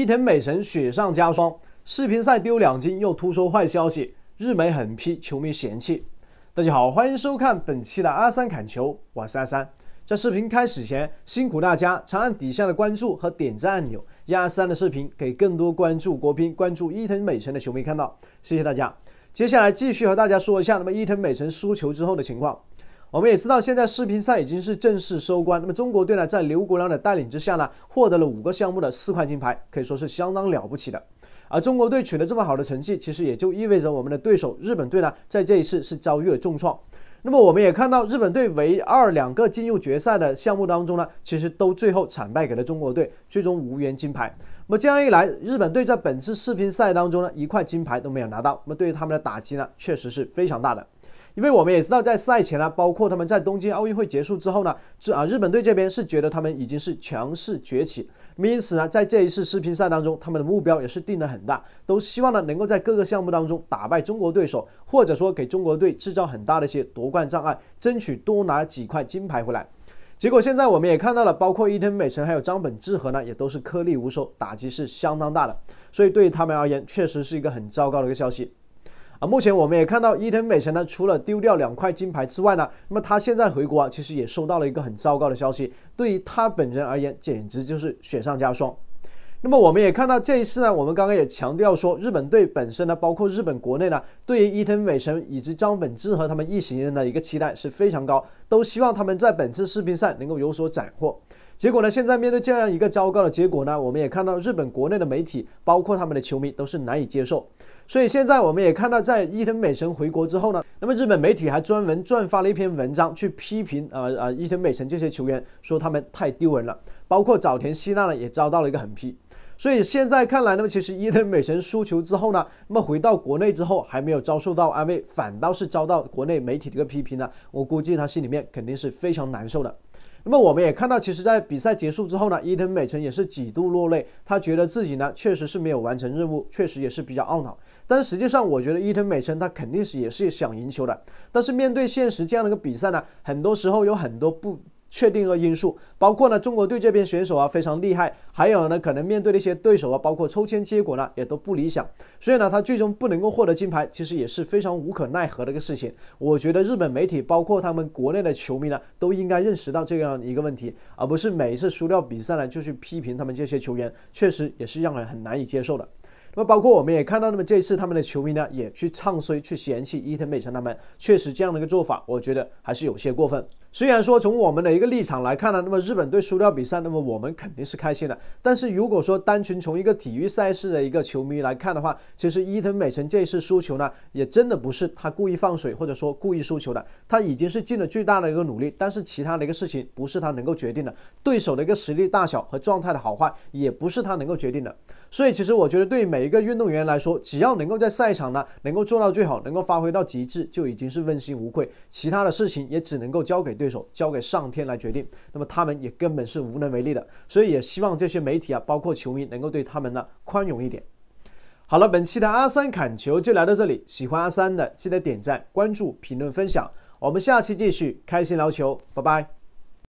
伊藤美诚雪上加霜，视频赛丢两金，又突出坏消息，日媒狠批，球迷嫌弃。大家好，欢迎收看本期的阿三砍球，我是阿三。在视频开始前，辛苦大家长按底下的关注和点赞按钮，让阿三的视频给更多关注国乒、关注伊藤美诚的球迷看到。谢谢大家。接下来继续和大家说一下，那么伊藤美诚输球之后的情况。我们也知道，现在世乒赛已经是正式收官。那么中国队呢，在刘国梁的带领之下呢，获得了五个项目的四块金牌，可以说是相当了不起的。而中国队取得这么好的成绩，其实也就意味着我们的对手日本队呢，在这一次是遭遇了重创。那么我们也看到，日本队唯二两个进入决赛的项目当中呢，其实都最后惨败给了中国队，最终无缘金牌。那么这样一来，日本队在本次世乒赛当中呢，一块金牌都没有拿到。那么对于他们的打击呢，确实是非常大的。因为我们也知道，在赛前呢，包括他们在东京奥运会结束之后呢，这啊日本队这边是觉得他们已经是强势崛起，因此呢，在这一次世乒赛当中，他们的目标也是定得很大，都希望呢能够在各个项目当中打败中国对手，或者说给中国队制造很大的一些夺冠障碍，争取多拿几块金牌回来。结果现在我们也看到了，包括伊藤美诚还有张本智和呢，也都是颗粒无收，打击是相当大的，所以对于他们而言，确实是一个很糟糕的一个消息。啊，目前我们也看到伊藤美诚呢，除了丢掉两块金牌之外呢，那么他现在回国啊，其实也收到了一个很糟糕的消息，对于他本人而言，简直就是雪上加霜。那么我们也看到这一次呢，我们刚刚也强调说，日本队本身呢，包括日本国内呢，对于伊藤美诚以及张本智和他们一行人的一个期待是非常高，都希望他们在本次世乒赛能够有所斩获。结果呢，现在面对这样一个糟糕的结果呢，我们也看到日本国内的媒体包括他们的球迷都是难以接受。所以现在我们也看到，在伊藤美诚回国之后呢，那么日本媒体还专门转发了一篇文章去批评啊啊伊藤美诚这些球员，说他们太丢人了。包括早田希娜呢，也遭到了一个狠批。所以现在看来呢，其实伊藤美诚输球之后呢，那么回到国内之后还没有遭受到安慰，反倒是遭到国内媒体的一个批评呢。我估计他心里面肯定是非常难受的。那么我们也看到，其实，在比赛结束之后呢，伊藤美诚也是几度落泪，他觉得自己呢确实是没有完成任务，确实也是比较懊恼。但实际上，我觉得伊藤美诚他肯定是也是想赢球的。但是面对现实这样的一个比赛呢，很多时候有很多不确定的因素，包括呢中国队这边选手啊非常厉害，还有呢可能面对的一些对手啊，包括抽签结果呢也都不理想。所以呢他最终不能够获得金牌，其实也是非常无可奈何的一个事情。我觉得日本媒体包括他们国内的球迷呢，都应该认识到这样一个问题，而不是每一次输掉比赛呢就去批评他们这些球员，确实也是让人很难以接受的。那么包括我们也看到，那么这一次他们的球迷呢也去唱衰、去嫌弃伊藤美诚，他们确实这样的一个做法，我觉得还是有些过分。虽然说从我们的一个立场来看呢，那么日本队输掉比赛，那么我们肯定是开心的。但是如果说单纯从一个体育赛事的一个球迷来看的话，其实伊藤美诚这一次输球呢，也真的不是他故意放水或者说故意输球的，他已经是尽了最大的一个努力。但是其他的一个事情不是他能够决定的，对手的一个实力大小和状态的好坏也不是他能够决定的。所以其实我觉得对美。每一个运动员来说，只要能够在赛场呢，能够做到最好，能够发挥到极致，就已经是问心无愧。其他的事情也只能够交给对手，交给上天来决定。那么他们也根本是无能为力的。所以也希望这些媒体啊，包括球迷能够对他们呢宽容一点。好了，本期的阿三侃球就来到这里。喜欢阿三的，记得点赞、关注、评论、分享。我们下期继续开心聊球，拜拜。